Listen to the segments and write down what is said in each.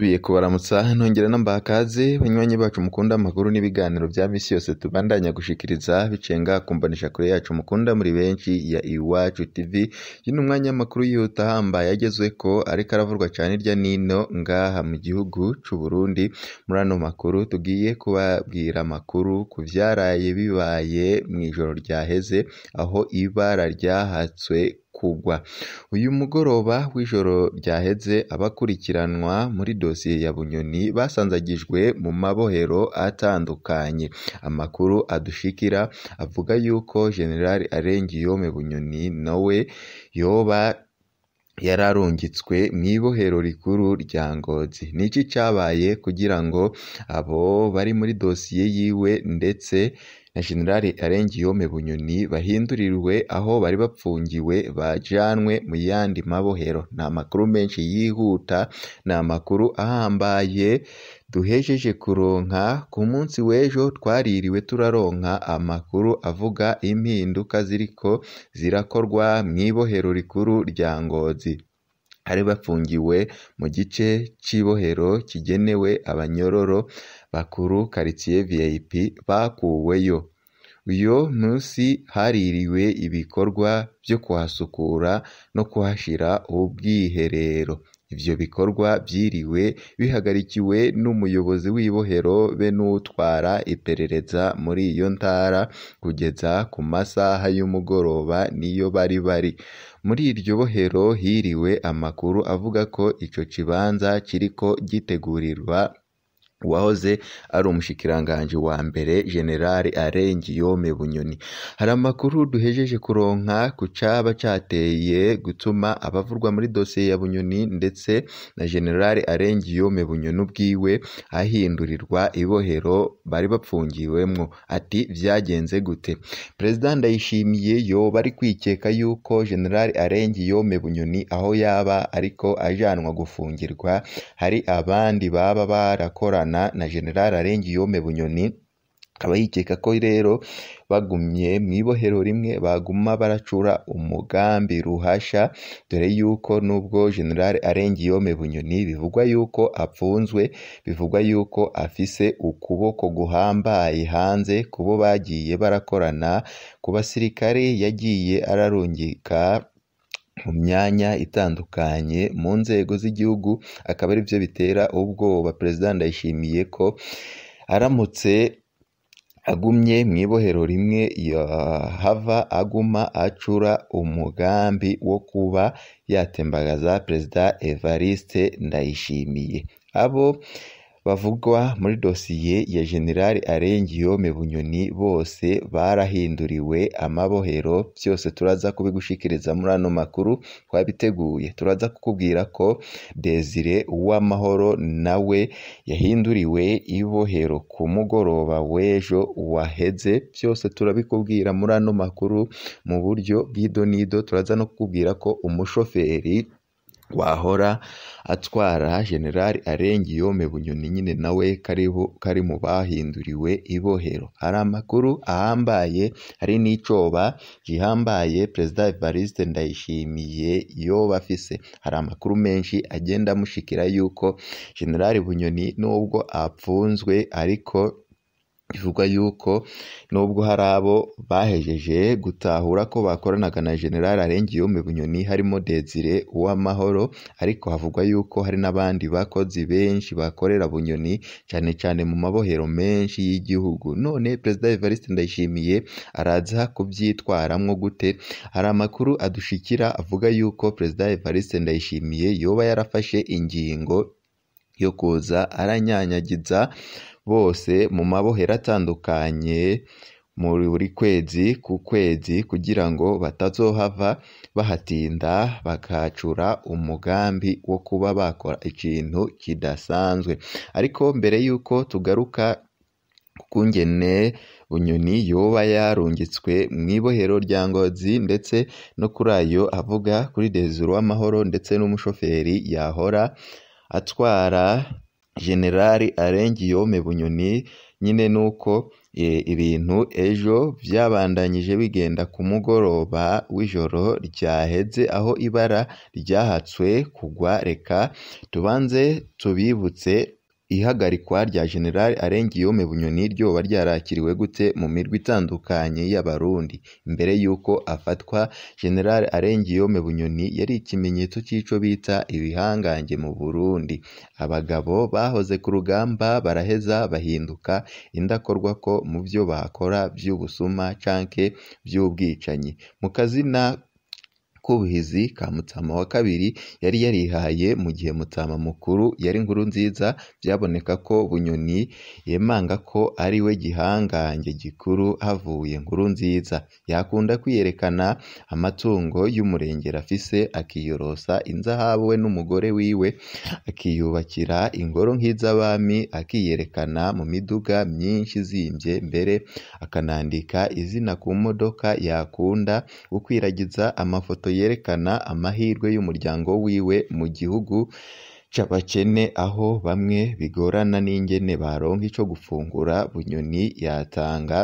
Dusubiye kubaramutsa nongera nambaha kaze banywanyi bacu mukunda amakuru n'ibiganiro bya minsi yose tubandanya gushikiriza bicenga kumbanisha kure yacu mukunda muri benshi ya Iwacu TV uyu ni umwanya w'amakuru yihuta ahambaye agezwe ko ariko aravurwa cyane irya nino ngaha mu gihugu cy'u Burundi muri ano makuru tugiye kubabwira amakuru ku byaraye bibaye mu ijoro ryaheze aho ibara ryahatswe kugwa uyu mugoroba w'ijoro ryaheze abakurikiranwa muri dosiye ya Bunyoni basanzagijwe mu mabohero atandukanye amakuru adushikira avuga yuko General Arengiyome Bunyoni nawe yoba yararungitswe mu ibohero rikuru rya Ngozi niki cyabaye kugira ngo abo bari muri dosiye yiwe ndetse na Gen Alain Guillaume Bunyoni bahinduriwe aho bari bapfungiwe bajyanwe mu yandi mabohero ni amakuru menshi yihuta ni amakuru ahambaye duhejeje kuronka ku munsi w'ejo twaririwe turaronka amakuru avuga impinduka ziriko zirakorwa mu ibohero rikuru rya Ngozi hari bafungiwe mu gice cy’ibohero kigenewe abanyororo bakuru “Quartier Vip” bakuweyo uyu munsi haririwe ibikorwa byo kuhasukura no kuhashyira ubwiherero ibyo bikorwa byiriwe bihagarikiwe n'umuyobozi w'ibohero be n'utwara iperereza muri iyo ntara kugeza ku masaha y'umugoroba niyo bari bari muri iryo bohero hiriwe amakuru avuga ko icyo kibanza kiriko gitegurirwa wahoze ari umushikiranganji wa mbere generali yome bunyoni hari amakuru duhejeje kuronka ku caba cateye gutuma abavurwa muri dosiye ya bunyoni ndetse na generali yome bunyoni ubwiwe ahindurirwa ibohero bari bapfungiwemo ati vyagenze gute perezida ndayishimiye yoba ari kwikeka yuko generali yome bunyoni aho yaba ariko ajanwa gufungirwa hari abandi baba barakorana Habyarimana na General Arenga yome Bunyoni akaba yikeka ko rero bagumye mu ibohero rimwe baguma baracura umugambi ruhasha dore yuko nubwo General Alain yome Bunyoni bivugwa yuko apfunzwe bivugwa yuko afise ukuboko guhambaye hanze kubo bagiye barakorana ku basirikare yagiye ararungika mu myanya itandukanye mu nzego z'igihugu, akaba ari byo bitera ubwoba Perezida Ndayishimiye ko aramutse agumye mu ibohero rimwe yahava aguma acura umugambi wo kuba yatembagaza Perezida Evariste Ndayishimiye. Abo Bavugwa muri dosiye ya Gen Alain Guillaume Bunyoni bose barahinduriwe amabohero byose turaza kubigushikiriza muri ano makuru twabiteguye turaza kukubwira ko Desire Uwamahoro nawe yahinduriwe ibohero ku mugoroba w'ejo waheze byose turabikubwira muri ano makuru mu buryo bw'ido n'ido turaza no kukubwira ko umushoferi wahora atwara General yome Bunyoni nyine nawe kari mu bahinduriwe ibohero hari amakuru ahambaye hari n'icoba gihambaye Perezida Evariste Ndayishimiye yo bafise hari amakuru menshi agenda mushikira yuko General Bunyoni nubwo apfunzwe ariko Bivugwa yuko nubwo hari abo bahejeje gutahura ko bakoranaga na Gen Arenguiyome Bunyoni harimo Desire Uwamahoro ariko havugwa yuko hari n'abandi bakozi benshi bakorera Bunyoni cyane cyane mu mabohero menshi y'igihugu none Perezida Evariste Ndayishimiye araza kubyitwaramo gute hari amakuru adushikira avuga yuko Perezida Evariste Ndayishimiye yoba yarafashe ingingo yo kuza aranyanyagiza bose mu mabohero atandukanye buri kwezi ku kwezi kugira ngo batazohava bahatinda bakacura umugambi wo kuba bakora ikintu kidasanzwe ariko mbere y'uko tugaruka kungene unyoni yoba yarungitswe mu ibohero rya Ngozi ndetse no kuri ayo avuga kuri Desire w’amahoro ndetse n'umushoferi yahora atwara Jenerali Alain Guillaume Bunyoni nyine nuko e, ibintu ejo byabandanyije bigenda ku mugoroba w'ijoro ryaheze aho ibara ryahatswe kugwa reka tubanze tubibutse Ihagarikwa rya general Alain Guillaume Bunyoni ryoba ryarakiriwe gute mu mirwi itandukanye y'Abarundi Mbere y'uko afatwa general Alain Guillaume Bunyoni yari ikimenyetso cy'ico bita ibihangange mu Burundi abagabo bahoze ku rugamba baraheza bahinduka indakorwa ko mu byo bakora byubusuma canke vy'ubwicanyi mu kazina Kubuhizi ka wa kabiri yari yarihaye mu gihe Mutsama mukuru yari nziza byaboneka ko Bunyoni yemanga ko ari we gihangange gikuru havuye nkuru nziza yakunda kwiyerekana amatungo y'umurengera afise akiyorosa inzahabu we n'umugore wiwe akiyubakira ingoro nk'iz'abami akiyerekana mu miduga myinshi izimvye mbere akanandika izina ku modoka yakunda gukwiragiza amafoto yerekana amahirwe y'umuryango wiwe mu gihugu c'abakene aho bamwe bigorana n'ingene baronka ico gufungura Bunyoni yatanga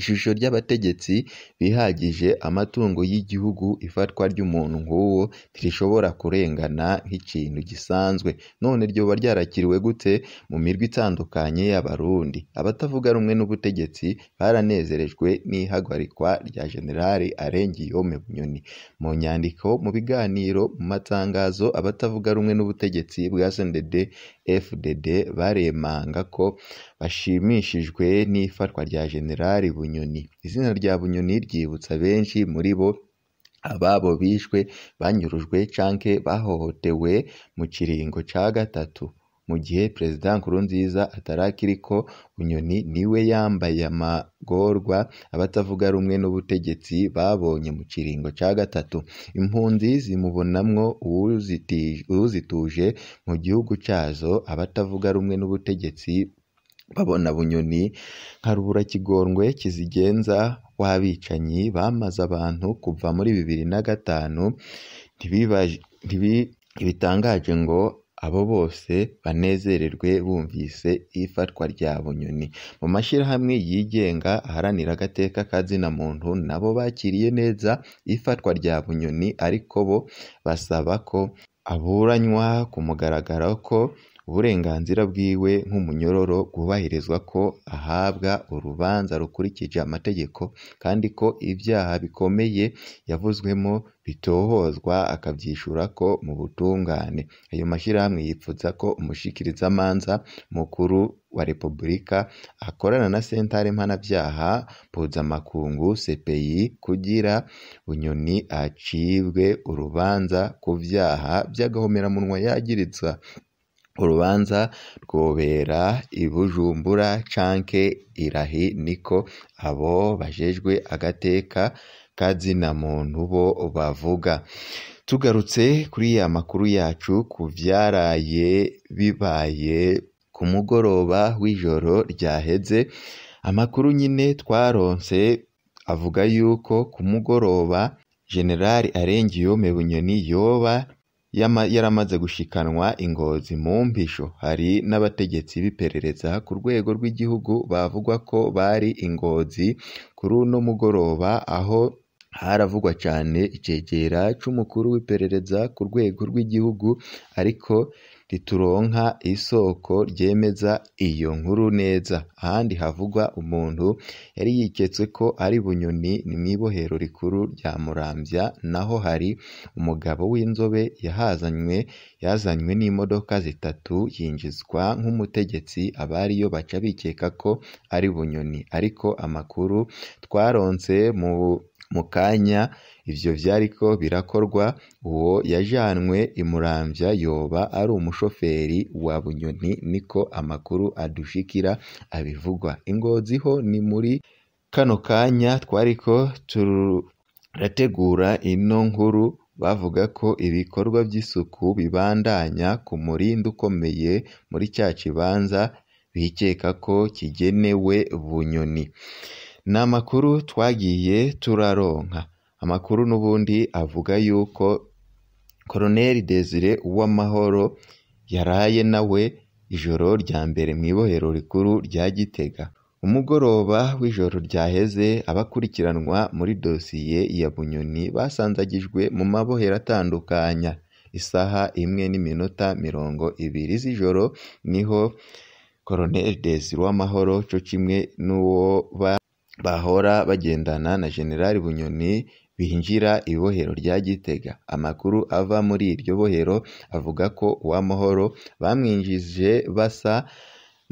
Ishusho ry'abategetsi bihagije amatungo y'igihugu ifatwa ry'umuntu nk'uwo ntirishobora kurengana nk'ikintu gisanzwe none ryoba ryarakiriwe gute mu mirwi itandukanye y'Abarundi abatavuga rumwe n'ubutegetsi baranezerejwe n'ihagarikwa rya General Arengiyome Bunyoni mu nyandiko mu biganiro mu matangazo abatavuga rumwe n'ubutegetsi bwa CNDD-FDD baremanga ko bashimishijwe n'ifatwa rya Generali Bunyoni izina rya Bunyoni ryibutsa benshi muri bo ababo bishwe banyurujwe canke bahohotewe mu kiringo ca gatatu mu gihe Perezida Nkurunziza atarakiriko Bunyoni niwe yambaye amagorwa abatavuga rumwe n'ubutegetsi babonye mu kiringo cya gatatu impunzi zimubonamwo uwuzituje mu gihugu cazo abatavuga rumwe n'ubutegetsi babona bunyoni nka ruburakigorwe kizigenza w'abicanyi bamaze abantu kuva muri bibiri na gatanu ntibitangaje ngo abo bose banezererwe bumvise ifatwa rya bunyoni mu mashyirahamwe yigenga aharanira agateka kazina muntu nabo bakiriye neza ifatwa rya bunyoni ariko bo basaba ko aburanywa ku mugaragaro ko uburenganzira bwiwe nk'umunyororo bwubahirizwa ko ahabwa urubanza rukurikije amategeko kandi ko ibyaha bikomeye yavuzwemo bitohozwa akabyishura ko mu butungane ayo mashyirahamwe yipfutsa ko umushyikirizamanza mukuru wa repubulika akorana na sentare mpanabyaha mpuzamakungu CPI kugira unyoni acibwe urubanza ku byaha by'agahomamunwa yagiritswa urubanza rwobera i bujumbura canke irahi niko abo bajejwe agateka kazina muntu bo bavuga tugarutse kuri ya makuru yacu ku vyaraye bibaye ku mugoroba w'ijoro ryaheze amakuru nyine twaronse avuga yuko ku mugoroba generali arengiyome bunyoni yoba yaramaze gushikanwa ingozi mu mbisho hari n'abategetsi b'iperereza ku rwego rw'igihugu bavugwa ko bari ingozi kuri uno mugoroba aho haravugwa cyane icegera cy'umukuru w'iperereza ku rwego rw'igihugu ariko rituronka isoko ryemeza iyo nkuru neza ahandi havugwa umuntu yari yiketse ko ari Bunyoni ni mu ibohero rikuru rya murambya naho hari umugabo w'inzobe yahazanywe yazanywe n'imodoka zitatu yinjizwa nk'umutegetsi abariyo baca bikeka ko ari Bunyoni ariko amakuru twaronse mu mu kanya ibyo ko birakorwa uwo yajanywe i yoba ari umushoferi wa Bunyoni niko amakuru adushikira abivugwa Ingozi ho ni muri kano kanya twari ko turategura ino nkuru bavuga ko ibikorwa by'isuku bibandanya ku murindi ukomeye muri cya kibanza bikeka ko kigenewe Bunyoni ni amakuru twagiye turaronka amakuru n'ubundi avuga yuko Colonel Desire Uwamahoro yaraye nawe ijoro rya mbere mu ibohero rikuru rya Gitega umugoroba w'ijoro ryaheze abakurikiranwa muri dosiye ya Bunyoni basanzagijwe mu mabohero atandukanya isaha imwe n'iminota mirongo ibiri z'ijoro niho Colonel Desire wamahoro cyo kimwe n'uwo bahora bagendana na General Bunyoni binjira ibohero rya Gitega amakuru ava muri iryo bohero avuga ko Uwamahoro bamwinjije basa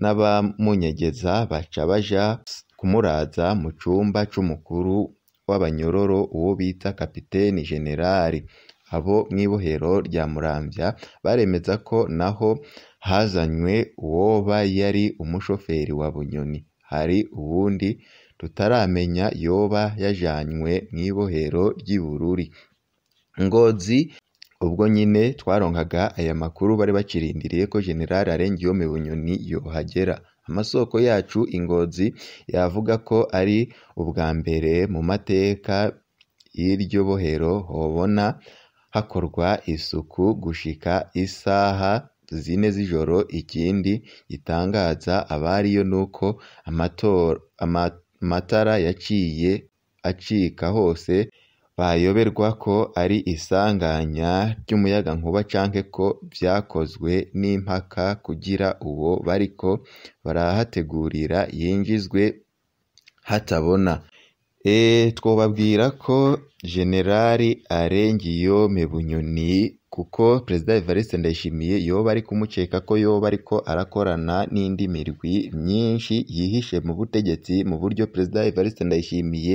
n'abamunyegeza baca baja kumuraza mu cumba c'umukuru w'abanyororo uwo bita Kapiteni Generali abo ibohero rya Muramvya baremeza ko naho hazanywe uwoba yari umushoferi wa Bunyoni hari ubundi tutaramenya yoba yajanywe mu ry’ibururi Ngozi ubwo nyine twaronkaga aya makuru bari bakirindiriye ko general Arengeyeho Bunyoni yohagera. Amasoko yacu ingozi yavuga ko ari ubwa mbere mu mateka y'iryo bohero hobona hakorwa isuku gushika isaha zine z'ijoro ikindi gitangaza abariyo nuko amatora matara yaciye acika hose bayoberwa ko ari isanganya ry'umuyagankuba cyangwa ko byakozwe n'impaka kugira uwo bariko barahategurira yinjizwe hatabona eee eh, twobabwira ko Generali Arengiyo Mebunyoni kuko Perezida Evariste Ndayishimiye yoba ari kumukeka ko yoba ariko arakorana n'indi mirwi myinshi yihishe mu butegetsi mu buryo Perezida Evariste Ndayishimiye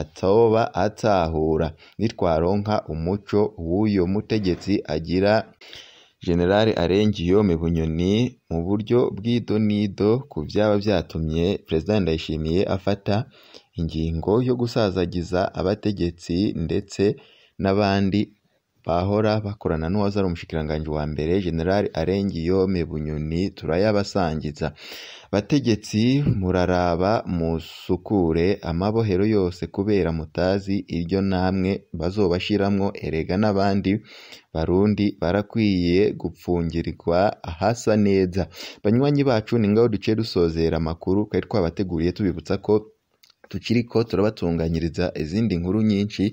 atoba atahura nitwaronka umuco w’uyu mutegetsi agira General Arenguiyome Bunyoni mu buryo nido ku byaba byatumye Perezida Ndayishimiye afata ingingo yo gusazagiza abategetsi ndetse n'abandi bahora bakorana n’uwaza ari umushikiranganji wa mbere General Alain Guillaume turayabasangiza bategetsi muraraba musukure amabohero yose kubera mutazi iryo namwe bazobashiramwo erega n'abandi barundi barakwiye gupfungirwa ahasa neza banywanyi bacu ni ngaho duciye dusozera amakuru twari twabateguriye tubibutsa ko tukiri ko turabatunganyiriza izindi nkuru nyinshi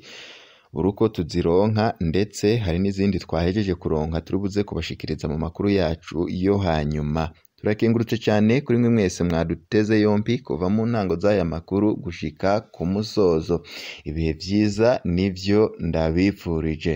buri tuzironka ndetse hari n'izindi twahejeje kuronka turi buze kubashikiriza mu makuru yacu yo hanyuma turakengurutse cyane kuri mwe mwese mwaduteze yombi kuva mu ntango z'aya makuru gushika ku musozo ibihe byiza nibyo ndabifurije.